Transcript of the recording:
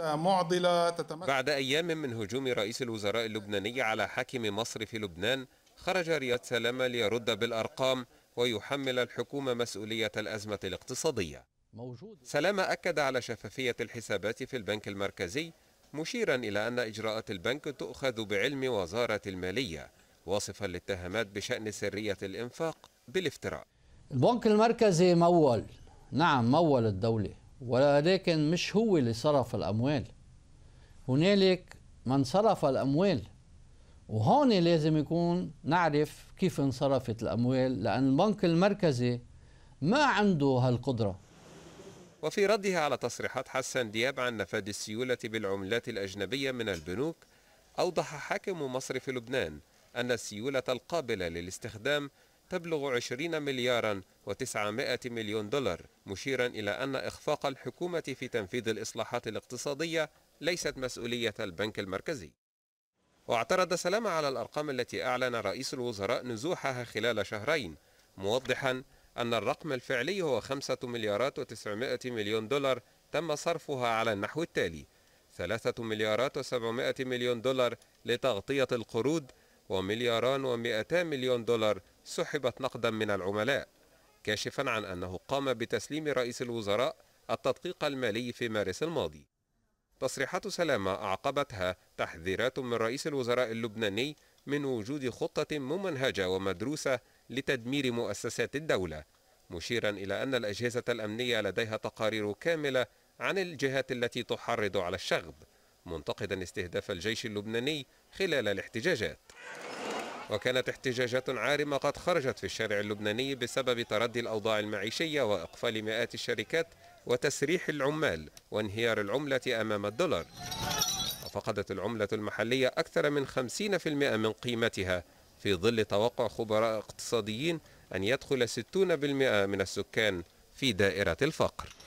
معضلة تتمثل بعد أيام من هجوم رئيس الوزراء اللبناني على حاكم مصر في لبنان خرج رياض سلامة ليرد بالأرقام ويحمل الحكومة مسؤولية الأزمة الاقتصادية سلامة أكد على شفافية الحسابات في البنك المركزي مشيرا إلى أن إجراءات البنك تؤخذ بعلم وزارة المالية واصفا الاتهامات بشأن سرية الإنفاق بالافتراء البنك المركزي مول نعم مول الدولة ولكن مش هو اللي صرف الأموال هنالك من صرف الأموال وهون لازم يكون نعرف كيف انصرفت الأموال لأن البنك المركزي ما عنده هالقدرة وفي ردها على تصريحات حسن دياب عن نفاذ السيولة بالعملات الأجنبية من البنوك أوضح حاكم مصرف لبنان أن السيولة القابلة للاستخدام تبلغ 20 مليارا و900 مليون دولار مشيرا إلى أن إخفاق الحكومة في تنفيذ الإصلاحات الاقتصادية ليست مسؤولية البنك المركزي واعترض سلام على الأرقام التي أعلن رئيس الوزراء نزوحها خلال شهرين موضحا أن الرقم الفعلي هو 5 مليارات و900 مليون دولار تم صرفها على النحو التالي 3 مليارات و700 مليون دولار لتغطية القروض وملياران و200 مليون دولار سحبت نقدا من العملاء كاشفا عن أنه قام بتسليم رئيس الوزراء التدقيق المالي في مارس الماضي تصريحات سلامة أعقبتها تحذيرات من رئيس الوزراء اللبناني من وجود خطة ممنهجة ومدروسة لتدمير مؤسسات الدولة مشيرا إلى أن الأجهزة الأمنية لديها تقارير كاملة عن الجهات التي تحرض على الشغب منتقدا استهداف الجيش اللبناني خلال الاحتجاجات وكانت احتجاجات عارمة قد خرجت في الشارع اللبناني بسبب تردي الأوضاع المعيشية وإقفال مئات الشركات وتسريح العمال وانهيار العملة أمام الدولار وفقدت العملة المحلية أكثر من 50% من قيمتها في ظل توقع خبراء اقتصاديين أن يدخل 60% من السكان في دائرة الفقر